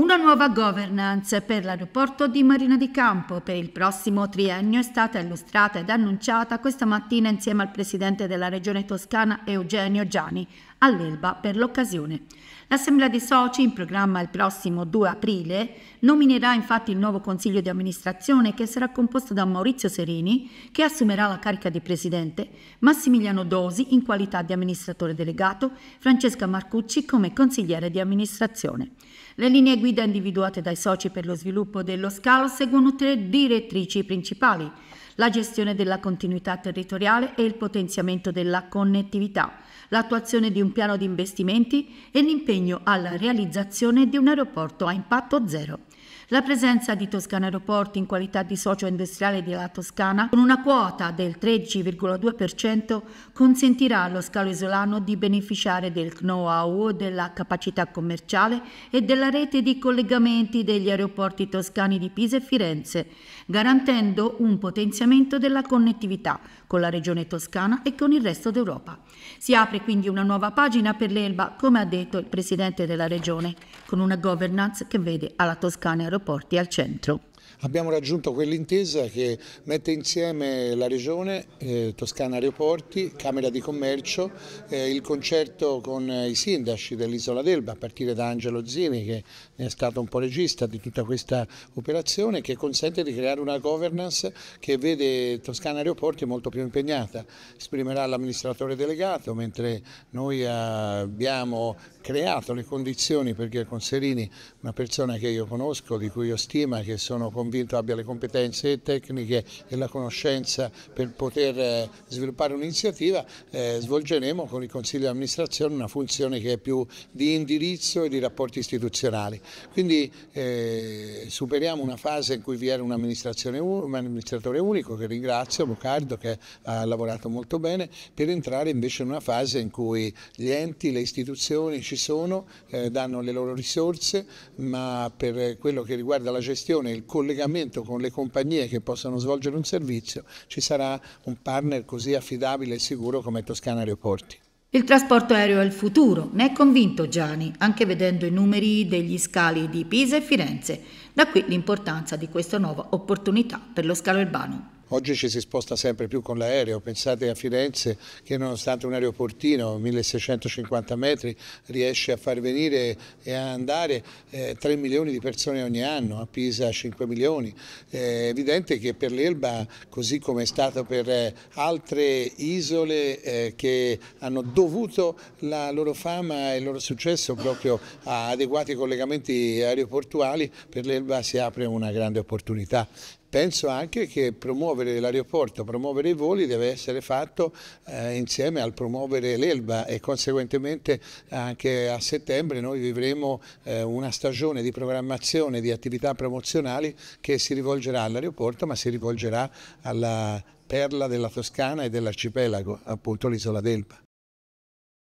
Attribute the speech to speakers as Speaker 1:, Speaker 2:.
Speaker 1: Una nuova governance per l'aeroporto di Marina di Campo per il prossimo triennio è stata illustrata ed annunciata questa mattina insieme al Presidente della Regione Toscana Eugenio Gianni all'Elba per l'occasione. L'Assemblea dei Soci, in programma il prossimo 2 aprile, nominerà infatti il nuovo Consiglio di amministrazione che sarà composto da Maurizio Sereni, che assumerà la carica di Presidente, Massimiliano Dosi in qualità di amministratore delegato, Francesca Marcucci come consigliere di amministrazione. Le linee guida individuate dai soci per lo sviluppo dello scalo seguono tre direttrici principali la gestione della continuità territoriale e il potenziamento della connettività, l'attuazione di un piano di investimenti e l'impegno alla realizzazione di un aeroporto a impatto zero. La presenza di Toscana Aeroporti in qualità di socio industriale della Toscana, con una quota del 13,2%, consentirà allo scalo isolano di beneficiare del know-how, della capacità commerciale e della rete di collegamenti degli aeroporti toscani di Pisa e Firenze, garantendo un potenziamento della connettività con la regione toscana e con il resto d'Europa. Si apre quindi una nuova pagina per l'Elba, come ha detto il Presidente della Regione, con una governance che vede alla Toscana Aeroporti aeroporti al centro.
Speaker 2: Abbiamo raggiunto quell'intesa che mette insieme la Regione, eh, Toscana Aeroporti, Camera di Commercio, eh, il concerto con eh, i sindaci dell'Isola d'Elba, a partire da Angelo Zini che è stato un po' regista di tutta questa operazione, che consente di creare una governance che vede Toscana Aeroporti molto più impegnata. Esprimerà l'amministratore delegato, mentre noi abbiamo creato le condizioni perché Conserini, una persona che io conosco, di cui io stima, che sono convinto abbia le competenze tecniche e la conoscenza per poter eh, sviluppare un'iniziativa, eh, svolgeremo con il Consiglio di amministrazione una funzione che è più di indirizzo e di rapporti istituzionali. Quindi eh, superiamo una fase in cui vi era un, un amministratore unico, che ringrazio, Bocardo, che ha lavorato molto bene, per entrare invece in una fase in cui gli enti, le istituzioni ci sono, eh, danno le loro risorse, ma per quello che riguarda la gestione il collettivo collegamento con le compagnie che possano svolgere un servizio, ci sarà un partner così affidabile e sicuro come Toscana Aeroporti.
Speaker 1: Il trasporto aereo è il futuro, ne è convinto Gianni, anche vedendo i numeri degli scali di Pisa e Firenze. Da qui l'importanza di questa nuova opportunità per lo scalo urbano.
Speaker 2: Oggi ci si sposta sempre più con l'aereo, pensate a Firenze che nonostante un aeroportino 1650 metri riesce a far venire e a andare eh, 3 milioni di persone ogni anno, a Pisa 5 milioni. È evidente che per l'Elba, così come è stato per eh, altre isole eh, che hanno dovuto la loro fama e il loro successo proprio a adeguati collegamenti aeroportuali, per l'Elba si apre una grande opportunità penso anche che promuovere l'aeroporto, promuovere i voli deve essere fatto eh, insieme al promuovere l'Elba e conseguentemente anche a settembre noi vivremo eh, una stagione di programmazione di attività promozionali che si rivolgerà all'aeroporto ma si rivolgerà alla perla della Toscana e dell'arcipelago, appunto l'isola d'Elba.